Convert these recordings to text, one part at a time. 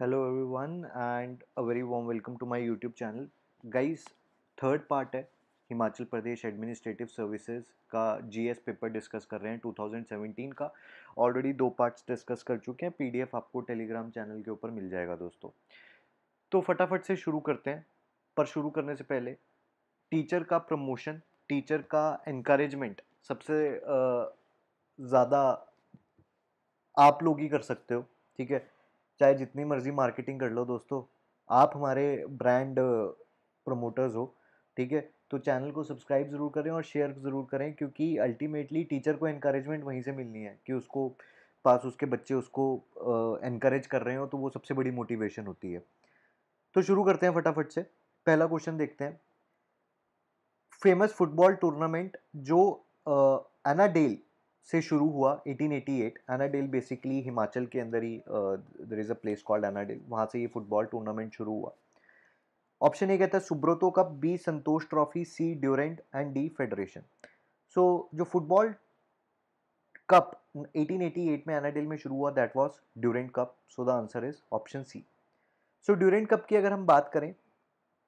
Hello everyone and a very warm welcome to my YouTube channel guys third part है Himachal Pradesh administrative services का GS paper discuss कर रहे हैं 2017 का already दो पार्ट्स डिस्कस कर चुके हैं पीडीएफ आपको टेलीग्राम चैनल के ऊपर मिल जाएगा दोस्तों तो फटाफट से शुरू करते हैं पर शुरू करने से पहले टीचर का प्रमोशन टीचर का इनक्रेजमेंट सबसे ज़्यादा आप लोग ही कर सकते हो ठीक है चाहे जितनी मर्जी मार्केटिंग कर लो दोस्तों आप हमारे ब्रांड प्रमोटर्स हो ठीक है तो चैनल को सब्सक्राइब ज़रूर करें और शेयर ज़रूर करें क्योंकि अल्टीमेटली टीचर को इनक्रेजमेंट वहीं से मिलनी है कि उसको पास उसके बच्चे उसको इनक्रेज कर रहे हो तो वो सबसे बड़ी मोटिवेशन होती है तो शुरू करते हैं फटाफट से पहला क्वेश्चन देखते हैं फेमस फुटबॉल टूर्नामेंट जो एनाडेल से शुरू हुआ 1888 एनाडेल बेसिकली हिमाचल के अंदर ही there is a place called Annandale वहाँ से ये फुटबॉल टूर्नामेंट शुरू हुआ ऑप्शन ए कहता है Subroto cup B Santosh trophy C Durand and D federation so जो फुटबॉल कप 1888 में एनाडेल में शुरू हुआ that was Durand cup so the answer is option C so Durand cup की अगर हम बात करें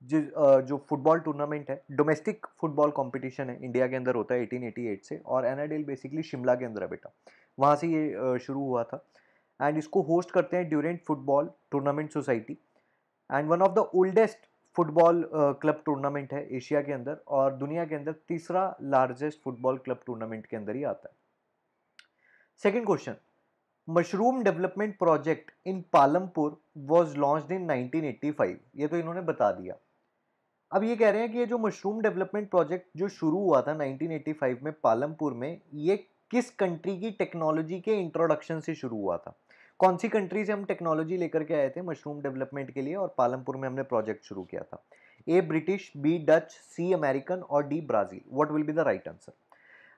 जिस जो फुटबॉल टूर्नामेंट है डोमेस्टिक फुटबॉल कंपटीशन है इंडिया के अंदर होता है 1888 से और एन बेसिकली शिमला के अंदर है बेटा वहाँ से ये शुरू हुआ था एंड इसको होस्ट करते हैं Durand football tournament society and one of the oldest football club tournament है एशिया के अंदर और दुनिया के अंदर तीसरा लार्जेस्ट फुटबॉल क्लब टूर्नामेंट के अंदर ही आता है second question mushroom development project in Palampur was launch in 1985 ये तो इन्होंने बता दिया अब ये कह रहे हैं कि ये जो मशरूम डेवलपमेंट प्रोजेक्ट जो शुरू हुआ था 1985 में पालमपुर में ये किस कंट्री की टेक्नोलॉजी के इंट्रोडक्शन से शुरू हुआ था कौन सी कंट्री से हम टेक्नोलॉजी लेकर के आए थे मशरूम डेवलपमेंट के लिए और पालमपुर में हमने प्रोजेक्ट शुरू किया था A British B Dutch C American और D Brazil what will be the right answer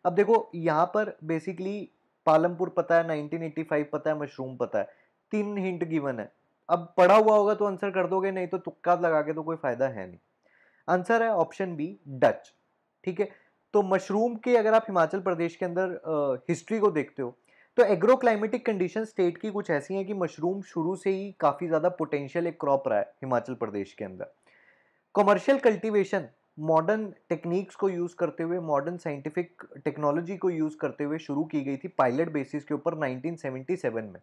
अब देखो यहाँ पर बेसिकली पालमपुर पता है 1985 पता है मशरूम पता है तीन हिंट गिवन है अब पढ़ा हुआ होगा तो आंसर कर दोगे नहीं तो तुक्का लगा के तो कोई फ़ायदा है नहीं आंसर है ऑप्शन बी डच ठीक है तो मशरूम के अगर आप हिमाचल प्रदेश के अंदर हिस्ट्री को देखते हो तो एग्रो क्लाइमेटिक कंडीशन स्टेट की कुछ ऐसी हैं कि मशरूम शुरू से ही काफ़ी ज़्यादा पोटेंशियल एक क्रॉप रहा है हिमाचल प्रदेश के अंदर कॉमर्शियल कल्टीवेशन मॉडर्न टेक्निक्स को यूज़ करते हुए मॉडर्न साइंटिफिक टेक्नोलॉजी को यूज़ करते हुए शुरू की गई थी पायलट बेसिस के ऊपर 1977 में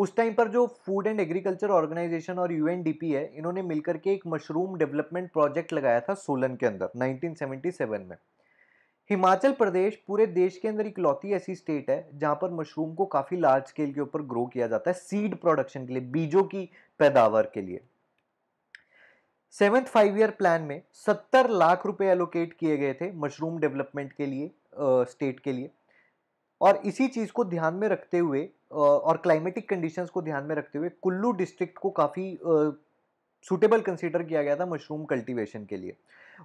उस टाइम पर जो फूड एंड एग्रीकल्चर ऑर्गेनाइजेशन और यूएनडीपी है इन्होंने मिलकर के एक मशरूम डेवलपमेंट प्रोजेक्ट लगाया था सोलन के अंदर 1977 में हिमाचल प्रदेश पूरे देश के अंदर इकलौती ऐसी स्टेट है जहाँ पर मशरूम को काफ़ी लार्ज स्केल के ऊपर ग्रो किया जाता है सीड प्रोडक्शन के लिए बीजों की पैदावार के लिए सेवेंथ फाइव ईयर प्लान में सत्तर लाख रुपए एलोकेट किए गए थे मशरूम डेवलपमेंट के लिए स्टेट के लिए और इसी चीज़ को ध्यान में रखते हुए और क्लाइमेटिक कंडीशंस को ध्यान में रखते हुए कुल्लू डिस्ट्रिक्ट को काफ़ी सूटेबल कंसीडर किया गया था मशरूम कल्टीवेशन के लिए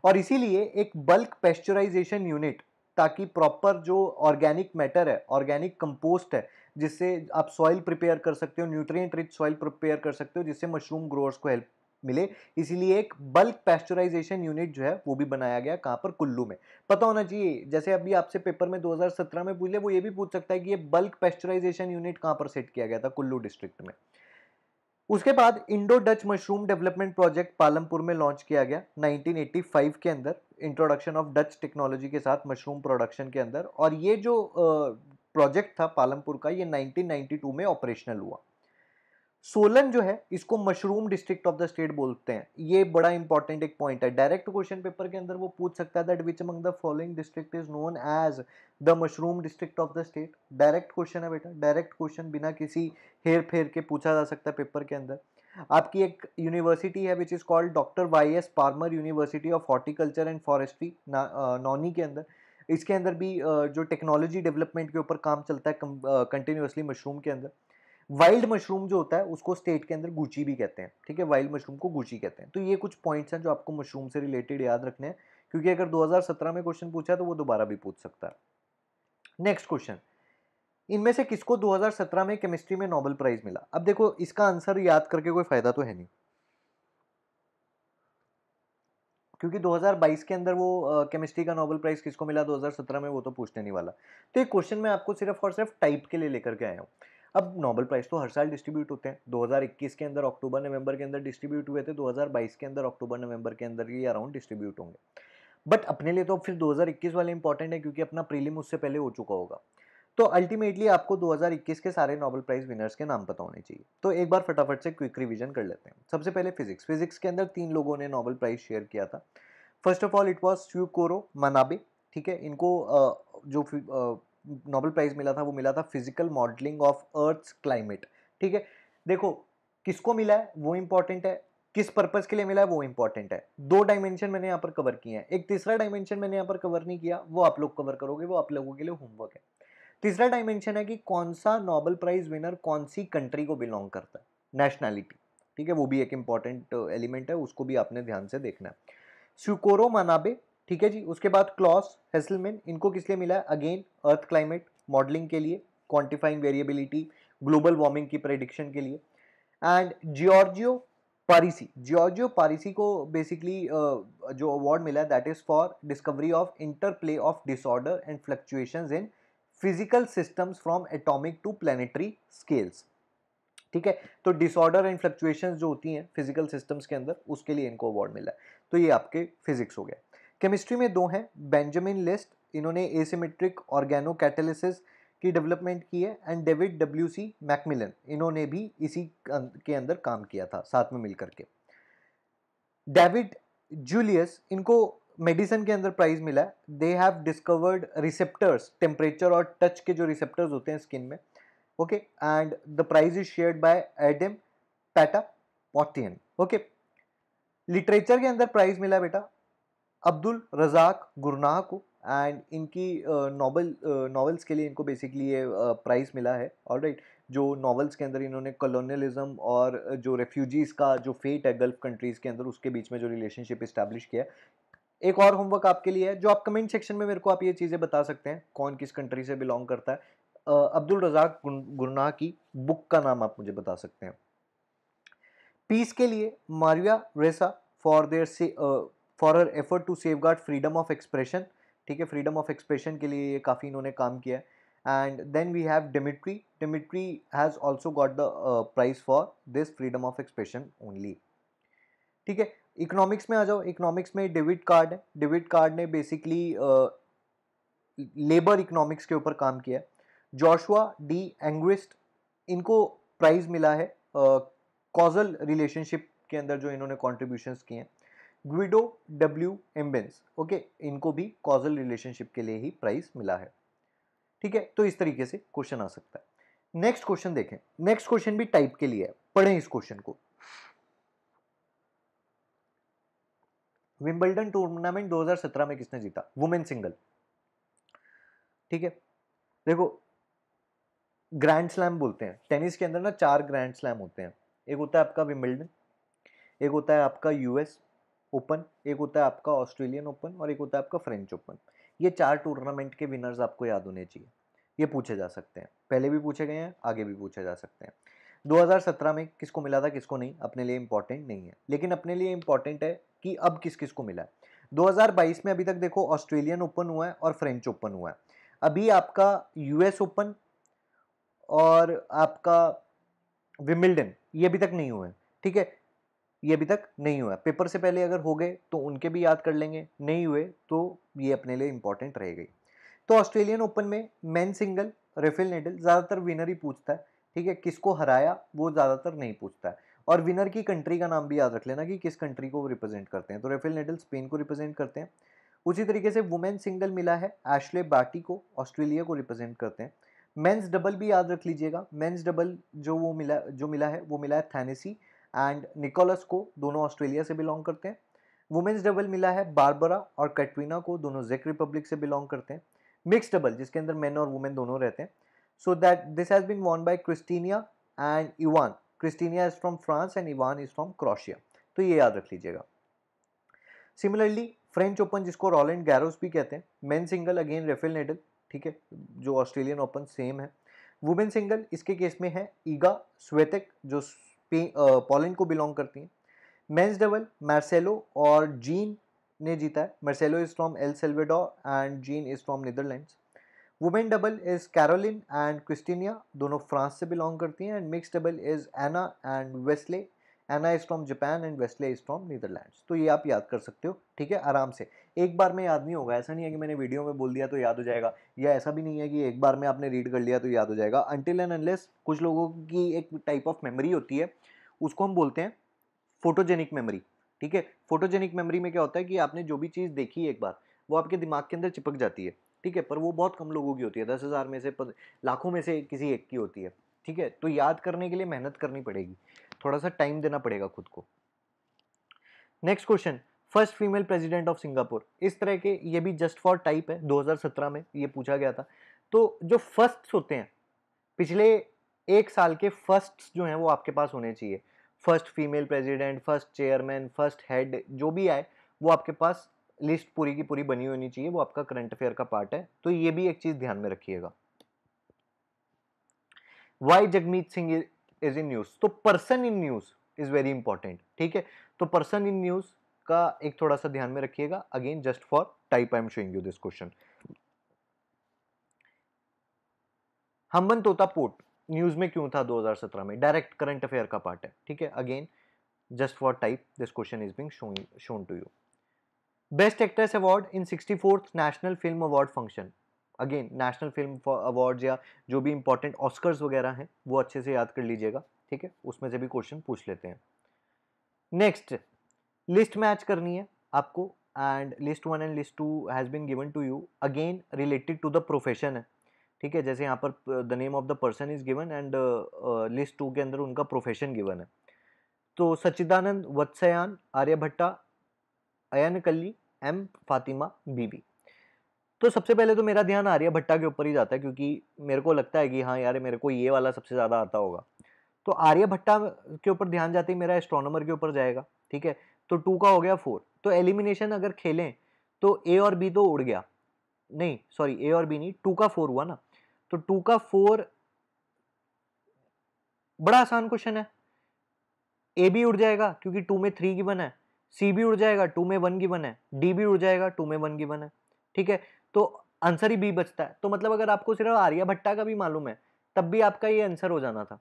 और इसीलिए एक बल्क पेस्चराइजेशन यूनिट ताकि प्रॉपर जो ऑर्गेनिक मैटर है ऑर्गेनिक कंपोस्ट है जिससे आप सॉइल प्रिपेयर कर सकते हो न्यूट्रिएंट रिच सॉइल प्रिपेयर कर सकते हो जिससे मशरूम ग्रोअर्स को हेल्प मिले इसीलिए एक बल्क पैस्चराइजेशन यूनिट जो है वो भी बनाया गया कहाँ पर कुल्लू में पता होना चाहिए जैसे अभी आपसे पेपर में 2017 में पूछ ले वो ये भी पूछ सकता है कि ये बल्क पैस्चराइजेशन यूनिट कहाँ पर सेट किया गया था कुल्लू डिस्ट्रिक्ट में उसके बाद Indo Dutch mushroom development project Palampur में लॉन्च किया गया 1985 के अंदर इंट्रोडक्शन ऑफ डच टेक्नोलॉजी के साथ मशरूम प्रोडक्शन के अंदर और ये जो प्रोजेक्ट था पालमपुर का ये 1992 में ऑपरेशनल हुआ सोलन जो है इसको mushroom district of the state बोलते हैं ये बड़ा इंपॉर्टेंट एक पॉइंट है डायरेक्ट क्वेश्चन पेपर के अंदर वो पूछ सकता है that which among the following district is known as the mushroom district of the state direct question है बेटा डायरेक्ट क्वेश्चन बिना किसी हेर फेर के पूछा जा सकता है पेपर के अंदर आपकी एक यूनिवर्सिटी है which is called doctor Y S Parmar university of horticulture and forestry Nauni के अंदर इसके अंदर भी जो टेक्नोलॉजी डेवलपमेंट के ऊपर काम चलता है कंटिन्यूसली मशरूम के अंदर वाइल्ड मशरूम जो होता है उसको स्टेट के अंदर गुची भी कहते हैं ठीक है वाइल्ड मशरूम को गुची कहते हैं तो ये कुछ पॉइंट्स हैं जो आपको मशरूम से रिलेटेड याद रखने हैं क्योंकि अगर 2017 में क्वेश्चन पूछा तो वो दोबारा भी पूछ सकता है नेक्स्ट क्वेश्चन इनमें से किसको 2017 में केमिस्ट्री में नोबेल प्राइज मिला अब देखो इसका आंसर याद करके कोई फायदा तो है नहीं क्योंकि 2022 के अंदर वो केमिस्ट्री का नोबेल प्राइज़ किसको मिला 2017 में वो तो पूछने नहीं वाला तो ये क्वेश्चन मैं आपको सिर्फ और सिर्फ टाइप के लिए लेकर के आया हूँ अब नोबल प्राइज़ तो हर साल डिस्ट्रीब्यूट होते हैं 2021 के अंदर अक्टूबर नवंबर के अंदर डिस्ट्रीब्यूट हुए थे 2022 के अंदर अक्टूबर नवंबर के अंदर ये अराउंड डिस्ट्रीब्यूट होंगे बट अपने लिए तो फिर 2021 वाले इंपॉर्टेंट है क्योंकि अपना प्रीलिम उससे पहले हो चुका होगा तो अल्टीमेटली आपको 2021 के सारे नोबल प्राइज़ विनर्स के नाम पता होने चाहिए तो एक बार फटाफट से क्विक रिविजन कर लेते हैं सबसे पहले फिजिक्स फिजिक्स के अंदर तीन लोगों ने नोबल प्राइज़ शेयर किया था first of all it was Syukuro Manabe ठीक है इनको जो नोबेल प्राइज़ मिला था वो मिला था physical modelling of earth climate ठीक है देखो किसको मिला है वो इंपॉर्टेंट है किस पर्पज़ के लिए मिला है वो इंपॉर्टेंट है दो डायमेंशन मैंने यहाँ पर कवर किए हैं एक तीसरा डायमेंशन मैंने यहाँ पर कवर नहीं किया वो आप लोग कवर करोगे वो आप लोगों के लिए होमवर्क है तीसरा डायमेंशन है कि कौन सा नोबेल प्राइज़ विनर कौन सी कंट्री को बिलोंग करता है नेशनैलिटी ठीक है वो भी एक इंपॉर्टेंट एलिमेंट है उसको भी आपने ध्यान से देखना है स्यूकोरो मनाबे ठीक है जी उसके बाद क्लॉस हेसलमैन इनको किस लिए मिला है अगेन अर्थ क्लाइमेट मॉडलिंग के लिए क्वांटिफाइंग वेरिएबिलिटी ग्लोबल वार्मिंग की प्रेडिक्शन के लिए and Giorgio Parisi Giorgio Parisi को बेसिकली uh, जो अवार्ड मिला है that is for discovery of interplay of disorder and fluctuation in physical systems from atomic to planetary scales ठीक है तो डिसऑर्डर एंड फ्लक्चुएशन जो होती हैं फिजिकल सिस्टम्स के अंदर उसके लिए इनको अवार्ड मिला है तो ये आपके फिजिक्स हो गया केमिस्ट्री में दो हैं बेंजामिन लिस्ट इन्होंने एसिमेट्रिक ऑर्गेनो कैटेलिसिस की डेवलपमेंट की है and David W C MacMillan इन्होंने भी इसी अं-, के अंदर काम किया था साथ में मिलकर के डेविड जूलियस इनको मेडिसिन के अंदर प्राइज मिला they have discovered receptors temperature और टच के जो रिसेप्टर्स होते हैं स्किन में okay and the prize is shared by Ardem Patapoutian okay literature के अंदर प्राइज मिला बेटा अब्दुल रज़ाक गुरनाह को एंड इनकी नावल नावल्स के लिए इनको बेसिकली ये प्राइज़ मिला है ऑल राइट जो नावल्स के अंदर इन्होंने कॉलोनियलिज्म और जो रेफ्यूजीज़ का जो फेट है गल्फ़ कंट्रीज़ के अंदर उसके बीच में जो रिलेशनशिप इस्टेब्लिश किया एक और होमवर्क आपके लिए है जो आप कमेंट सेक्शन में मेरे को आप ये चीज़ें बता सकते हैं कौन किस कंट्री से बिलोंग करता है अब्दुल रज़ाक गुरनाह की बुक का नाम आप मुझे बता सकते हैं पीस के लिए मारिया रेसा फॉर देयर से for her effort to safeguard freedom of expression ठीक है फ्रीडम ऑफ एक्सप्रेशन के लिए ये काफ़ी इन्होंने काम किया है and then we have Dmitry Dmitry has also got the prize for this freedom of expression only ठीक है इकोनॉमिक्स में आ जाओ इकोनॉमिक्स में डेविड कार्ड है डेविड कार्ड ने बेसिकली लेबर इकोनॉमिक्स के ऊपर काम किया है जोशुआ डी एंग्विस्ट इनको प्राइज़ मिला है कॉजल uh, रिलेशनशिप के अंदर जो इन्होंने कॉन्ट्रीब्यूशन किए हैं ग्विडो डब्ल्यू एम्बेंस ओके इनको भी कॉजल रिलेशनशिप के लिए ही प्राइस मिला है ठीक है तो इस तरीके से क्वेश्चन आ सकता है नेक्स्ट क्वेश्चन देखें नेक्स्ट क्वेश्चन भी टाइप के लिए है पढ़ें इस क्वेश्चन को विंबलडन टूर्नामेंट 2017 में किसने जीता वुमेन सिंगल ठीक है देखो ग्रैंड स्लैम बोलते हैं टेनिस के अंदर ना चार ग्रैंड स्लैम होते हैं एक होता है आपका विंबलडन एक होता है आपका यूएस ओपन एक होता है आपका ऑस्ट्रेलियन ओपन और एक होता है आपका फ्रेंच ओपन ये चार टूर्नामेंट के विनर्स आपको याद होने चाहिए ये पूछे जा सकते हैं पहले भी पूछे गए हैं आगे भी पूछे जा सकते हैं 2017 में किसको मिला था किसको नहीं अपने लिए इम्पॉर्टेंट नहीं है लेकिन अपने लिए इम्पोर्टेंट है कि अब किस किस को मिला है 2022 में अभी तक देखो ऑस्ट्रेलियन ओपन हुआ है और फ्रेंच ओपन हुआ है अभी आपका यूएस ओपन और आपका विमिल्डन ये अभी तक नहीं हुए ठीक है ये अभी तक नहीं हुआ पेपर से पहले अगर हो गए तो उनके भी याद कर लेंगे नहीं हुए तो ये अपने लिए इंपॉर्टेंट रहेगी तो ऑस्ट्रेलियन ओपन में मैन सिंगल रेफेल नेडल ज़्यादातर विनर ही पूछता है ठीक है किसको हराया वो ज़्यादातर नहीं पूछता है और विनर की कंट्री का नाम भी याद रख लेना कि किस कंट्री को वो रिप्रेजेंट करते हैं तो रेफेल नेडल स्पेन को रिप्रेजेंट करते हैं उसी तरीके से वुमेन सिंगल मिला है एशले बाटी को ऑस्ट्रेलिया को रिप्रेजेंट करते हैं मेंस डबल भी याद रख लीजिएगा मेंस डबल जो वो मिला जो मिला है वो मिला है थैनेसी एंड निकोलस को दोनों ऑस्ट्रेलिया से बिलोंग करते हैं वुमेन्स डबल मिला है बारबरा और कैटरीना को दोनों जेक रिपब्लिक से बिलोंग करते हैं मिक्स डबल जिसके अंदर मेन और वुमेन दोनों रहते हैं so that this has been won by Kristina and Ivan Kristina is from France and Ivan is from Croatia तो ये याद रख लीजिएगा सिमिलरली फ्रेंच ओपन जिसको रॉलेंड गैरोस भी कहते हैं men single again Rafael Nadal ठीक है जो ऑस्ट्रेलियन ओपन सेम है वुमेन सिंगल इसके केस में है ईगा स्वेतक जो पोलैंड को बिलोंग करती हैं मेंस डबल मार्सेलो और जीन ने जीता है Marcelo is from El Salvador and Jean is from Netherlands women double is Caroline and Kristina दोनों फ्रांस से बिलोंग करती हैं and mix double is Ena and Wesley Ena is from Japan and Wesley is from Netherlands तो ये आप याद कर सकते हो ठीक है आराम से एक बार में याद नहीं होगा ऐसा नहीं है कि मैंने वीडियो में बोल दिया तो याद हो जाएगा या ऐसा भी नहीं है कि एक बार में आपने रीड कर लिया तो याद हो जाएगा अनटिल एंड अनलेस कुछ लोगों की एक टाइप ऑफ मेमरी होती है उसको हम बोलते हैं फोटोजेनिक मेमरी ठीक है फोटोजेनिक मेमरी में क्या होता है कि आपने जो भी चीज़ देखी एक बार वो आपके दिमाग के अंदर चिपक जाती है ठीक है पर वो बहुत कम लोगों की होती है दस हज़ार में से लाखों में से किसी एक की होती है ठीक है तो याद करने के लिए मेहनत करनी पड़ेगी थोड़ा सा टाइम देना पड़ेगा खुद को next question first female president of Singapore इस तरह के ये भी जस्ट फॉर टाइप है 2017 में ये पूछा गया था तो जो फर्स्ट होते हैं पिछले एक साल के फर्स्ट जो हैं वो आपके पास होने चाहिए first female president first chairman first head जो भी आए वो आपके पास लिस्ट पूरी की पूरी बनी होनी चाहिए वो आपका करंट अफेयर का पार्ट है तो ये भी एक चीज़ ध्यान में रखिएगा why Jagmeet Singh is in news तो person in news is very important ठीक है तो पर्सन इन न्यूज का एक थोड़ा सा ध्यान में रखिएगा again just for type I am showing you this question Hambantota port news में क्यों था 2017 में डायरेक्ट करंट अफेयर का पार्ट है ठीक है again just for type this question is being shown to you best actress award in sixty fourth national film award function again national film awards या जो भी इंपॉर्टेंट ऑस्कर्स वगैरह हैं वो अच्छे से याद कर लीजिएगा ठीक है उसमें से भी क्वेश्चन पूछ लेते हैं नेक्स्ट लिस्ट मैच करनी है आपको and list one and list two has been given to you again related to the profession है ठीक है जैसे यहाँ पर the name of the person is given and list two के अंदर उनका प्रोफेशन गिवन है तो सच्चिदानंद वत्सयान आर्यभट्टा अयन कल्ली एम फातिमा बीबी तो सबसे पहले तो मेरा ध्यान आर्या भट्टा के ऊपर ही जाता है क्योंकि मेरे को लगता है कि हाँ यार मेरे को ये वाला सबसे ज़्यादा आता होगा तो आर्या भट्टा के ऊपर ध्यान जाते ही मेरा एस्ट्रोनॉमर के ऊपर जाएगा ठीक है तो टू का हो गया फोर तो एलिमिनेशन अगर खेलें तो ए और बी तो उड़ गया नहीं सॉरी ए और बी नहीं टू का फोर हुआ ना तो टू का फोर बड़ा आसान क्वेश्चन है ए भी उड़ जाएगा क्योंकि टू में थ्री की है सी भी उड़ जाएगा टू में वन की है डी भी उड़ जाएगा टू में वन की है ठीक है तो आंसर ही बी बचता है तो मतलब अगर आपको सिर्फ आर्यभट्टा का भी मालूम है तब भी आपका ये आंसर हो जाना था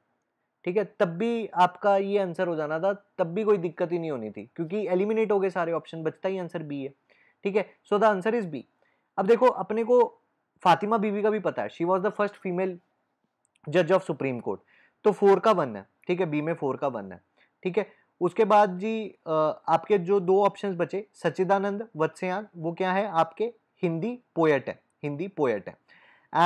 ठीक है तब भी आपका ये आंसर हो जाना था तब भी कोई दिक्कत ही नहीं होनी थी क्योंकि एलिमिनेट हो गए सारे ऑप्शन बचता ही आंसर बी है ठीक है so the answer is B अब देखो अपने को फातिमा बीवी का भी पता है she was the first female जज ऑफ सुप्रीम कोर्ट तो फोर का वन है ठीक है बी में फोर का वन है ठीक है उसके बाद जी आपके जो दो ऑप्शंस बचे सच्चिदानंद वत्स्यान वो क्या है आपके हिंदी पोएट है हिंदी पोएट है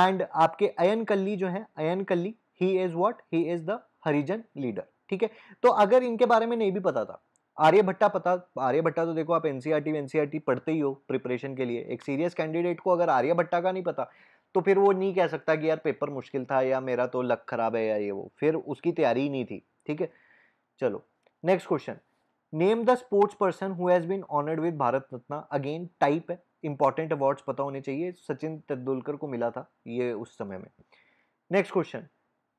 एंड आपके अयन कल्ली जो है Ayyankali he is what he is the Harijan leader ठीक है तो अगर इनके बारे में नहीं भी पता था आर्यभट्टा पता आर्यभट्टा तो देखो आप एनसीआरटी एनसीआरटी e e पढ़ते ही हो प्रिपरेशन के लिए एक सीरियस कैंडिडेट को अगर आर्यभट्टा का नहीं पता तो फिर वो नहीं कह सकता कि यार पेपर मुश्किल था या मेरा तो लक खराब है या ये वो फिर उसकी तैयारी ही नहीं थी ठीक है चलो next question name the sports person who has been honoured with Bharat Ratna again type है इंपॉर्टेंट अवार्ड्स पता होने चाहिए सचिन तेंदुलकर को मिला था ये उस समय में next question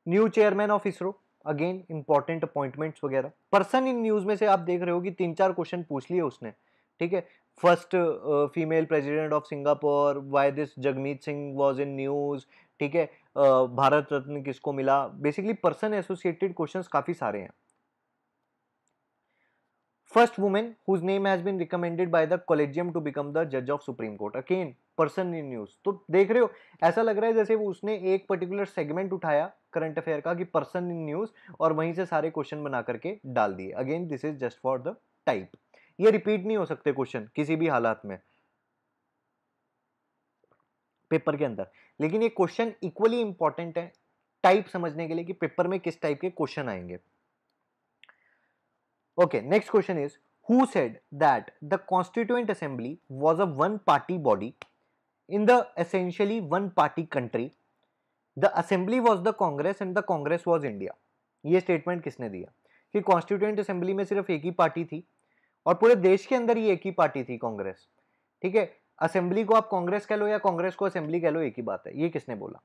new chairman of ISRO again important appointments वगैरह पर्सन इन न्यूज़ में से आप देख रहे हो कि तीन चार क्वेश्चन पूछ लिए उसने ठीक है first female president of Singapore why this Jagmeet Singh was in news ठीक है भारत uh, रत्न किसको मिला बेसिकली पर्सन एसोसिएटेड क्वेश्चन काफ़ी सारे हैं First woman whose name has been recommended by the collegium to become the judge of Supreme Court. Again, person in news तो देख रहे हो ऐसा लग रहा है जैसे वो उसने एक पर्टिकुलर सेगमेंट उठाया करंट अफेयर का कि पर्सन इन न्यूज और वहीं से सारे क्वेश्चन बना करके डाल दिए again this is just for the type ये रिपीट नहीं हो सकते क्वेश्चन किसी भी हालात में पेपर के अंदर लेकिन ये क्वेश्चन इक्वली इंपॉर्टेंट है टाइप समझने के लिए कि पेपर में किस टाइप के क्वेश्चन आएंगे Okay, next question is who said that the Constituent Assembly was a one party body in the essentially one party country? The assembly was the Congress and the Congress was India. ये statement किसने दिया कि constituent assembly में सिर्फ एक ही party थी और पूरे देश के अंदर ही एक ही पार्टी थी कांग्रेस ठीक है असेंबली को आप कांग्रेस कह लो या कांग्रेस को असेंबली कह लो एक ही बात है ये किसने बोला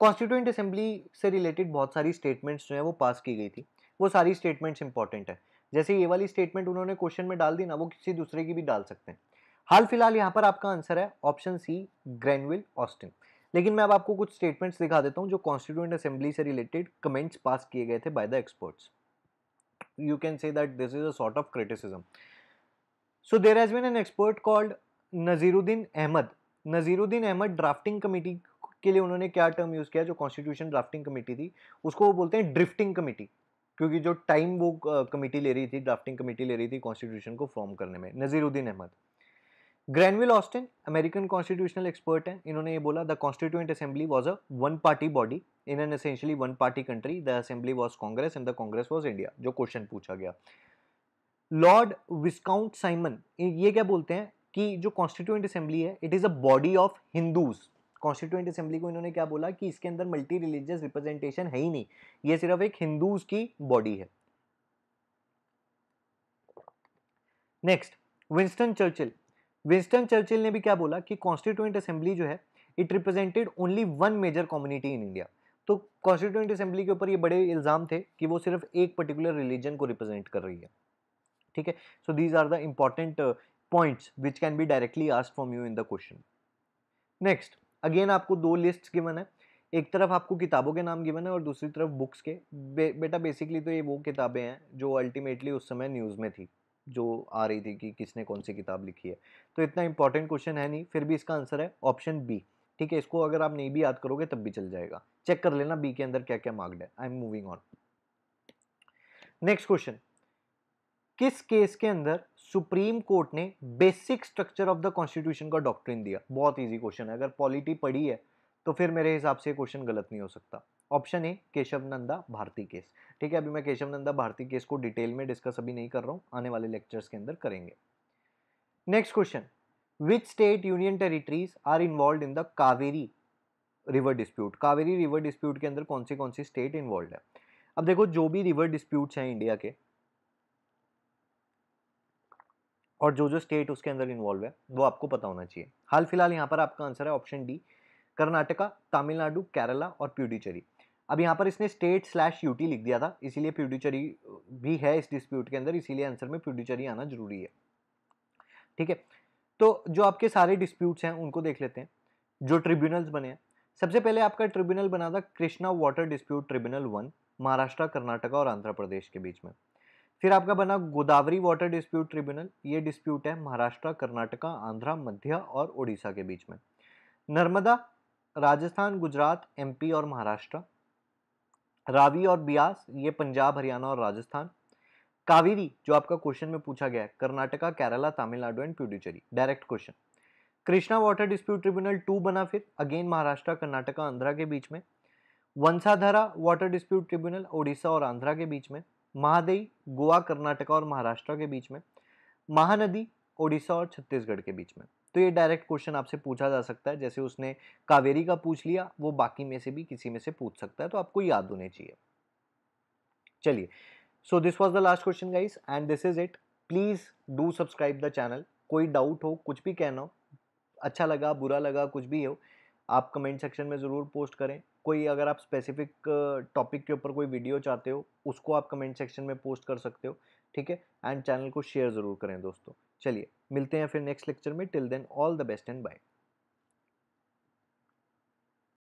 कॉन्स्टिट्यूंट असेंबली से रिलेटेड बहुत सारी स्टेटमेंट्स जो है वो पास की गई थी वो सारी स्टेटमेंट्स इंपॉर्टेंट है जैसे ये वाली स्टेटमेंट उन्होंने क्वेश्चन में डाल दी ना वो किसी दूसरे की भी डाल सकते हैं हाल फिलहाल यहाँ पर आपका आंसर है ऑप्शन सी ग्रैनविल ऑस्टिन लेकिन मैं अब आपको कुछ स्टेटमेंट्स दिखा देता हूँ जो कॉन्स्टिट्यूंट असेंबली से रिलेटेड कमेंट्स पास किए गए थे by the experts you can say that this is a sort of criticism so there has been an expert called Naziruddin Ahmed Naziruddin Ahmed drafting committee के लिए उन्होंने क्या टर्म यूज़ किया जो कॉन्स्टिट्यूशन ड्राफ्टिंग कमेटी थी उसको वो बोलते हैं ड्रिफ्टिंग कमेटी क्योंकि जो टाइम वो कमेटी ले रही थी ड्राफ्टिंग कमेटी ले रही थी कॉन्स्टिट्यूशन को फॉर्म करने में Naziruddin Ahmed Granville Austin American constitutional expert हैं इन्होंने ये बोला the constituent assembly was a one party body in an essentially one party country the assembly was Congress and the Congress was India जो क्वेश्चन पूछा गया लॉर्ड विस्काउंट साइमन ये क्या बोलते हैं कि जो कॉन्स्टिट्यूंट असेंबली है it is a body of Hindus constituent assembly को इन्होंने क्या बोला कि इसके अंदर मल्टी रिलीजियस रिप्रेजेंटेशन है ही नहीं ये सिर्फ एक हिंदूज की बॉडी है next Winston Churchill Winston Churchill ने भी क्या बोला कि कॉन्स्टिट्यूंट असेंबली जो है it represented only one major community in India तो कॉन्स्टिट्यूंट असेंबली के ऊपर ये बड़े इल्ज़ाम थे कि वो सिर्फ एक पर्टिकुलर रिलीजन को रिप्रेजेंट कर रही है ठीक है so these are the important points which can be directly asked from you in the question next again आपको दो लिस्ट गिवन है एक तरफ आपको किताबों के नाम गिवन है और दूसरी तरफ बुक्स के बे, बेटा बेसिकली तो ये वो किताबें हैं जो अल्टीमेटली उस समय न्यूज़ में थी जो आ रही थी कि किसने कौन सी किताब लिखी है तो इतना इंपॉर्टेंट क्वेश्चन है नहीं फिर भी इसका आंसर है ऑप्शन बी ठीक है इसको अगर आप नहीं भी याद करोगे तब भी चल जाएगा चेक कर लेना बी के अंदर क्या क्या मार्क्ड है I am moving on next question किस केस के अंदर सुप्रीम कोर्ट ने basic structure of the constitution का डॉक्ट्रिन दिया बहुत इजी क्वेश्चन है अगर पॉलिटी पढ़ी है तो फिर मेरे हिसाब से क्वेश्चन गलत नहीं हो सकता option A Kesavananda Bharati case ठीक है अभी मैं केशव नंदा भारती केस को डिटेल में डिस्कस अभी नहीं कर रहा हूँ आने वाले लेक्चर्स के अंदर करेंगे next question which state union territories are involve in the Kaveri river dispute Kaveri river dispute के अंदर कौन सी कौन सी स्टेट इन्वॉल्व है अब देखो जो भी रिवर डिस्प्यूट्स हैं इंडिया के और जो जो स्टेट उसके अंदर इन्वॉल्व है वो आपको पता होना चाहिए हाल फिलहाल यहाँ पर आपका आंसर है ऑप्शन डी कर्नाटका तमिलनाडु केरला और प्यूडिचेरी अब यहाँ पर इसने स्टेट स्लैश यूटी लिख दिया था इसीलिए प्यूडिचेरी भी है इस डिस्प्यूट के अंदर इसीलिए आंसर में प्यूडिचेरी आना जरूरी है ठीक है तो जो आपके सारे डिस्प्यूट्स हैं उनको देख लेते हैं जो ट्रिब्यूनल्स बने हैं सबसे पहले आपका ट्रिब्यूनल बना था Krishna water dispute tribunal one Maharashtra Karnataka और आंध्र प्रदेश के बीच में फिर आपका बना गोदावरी वाटर डिस्प्यूट ट्रिब्यूनल ये डिस्प्यूट है महाराष्ट्र कर्नाटका आंध्रा मध्य और उड़ीसा के बीच में नर्मदा राजस्थान गुजरात एमपी और महाराष्ट्र रावी और बियास ये पंजाब हरियाणा और राजस्थान कावेरी जो आपका क्वेश्चन में पूछा गया है Karnataka Kerala Tamil Nadu and Puducherry direct question Krishna water dispute tribunal two बना फिर अगेन महाराष्ट्र कर्नाटका आंध्रा के बीच में Vamsadhara water dispute tribunal Odisha और आंध्रा के बीच में महादेई गोवा कर्नाटका और महाराष्ट्र के बीच में महानदी ओडिशा और छत्तीसगढ़ के बीच में तो ये डायरेक्ट क्वेश्चन आपसे पूछा जा सकता है जैसे उसने कावेरी का पूछ लिया वो बाकी में से भी किसी में से पूछ सकता है तो आपको याद होने चाहिए चलिए so this was the last question guys and this is it please do subscribe the channel कोई डाउट हो कुछ भी कहना हो अच्छा लगा बुरा लगा कुछ भी हो आप कमेंट सेक्शन में ज़रूर पोस्ट करें कोई अगर आप स्पेसिफिक टॉपिक के ऊपर कोई वीडियो चाहते हो उसको आप कमेंट सेक्शन में पोस्ट कर सकते हो ठीक है एंड चैनल को शेयर ज़रूर करें दोस्तों चलिए मिलते हैं फिर नेक्स्ट लेक्चर में till then all the best and bye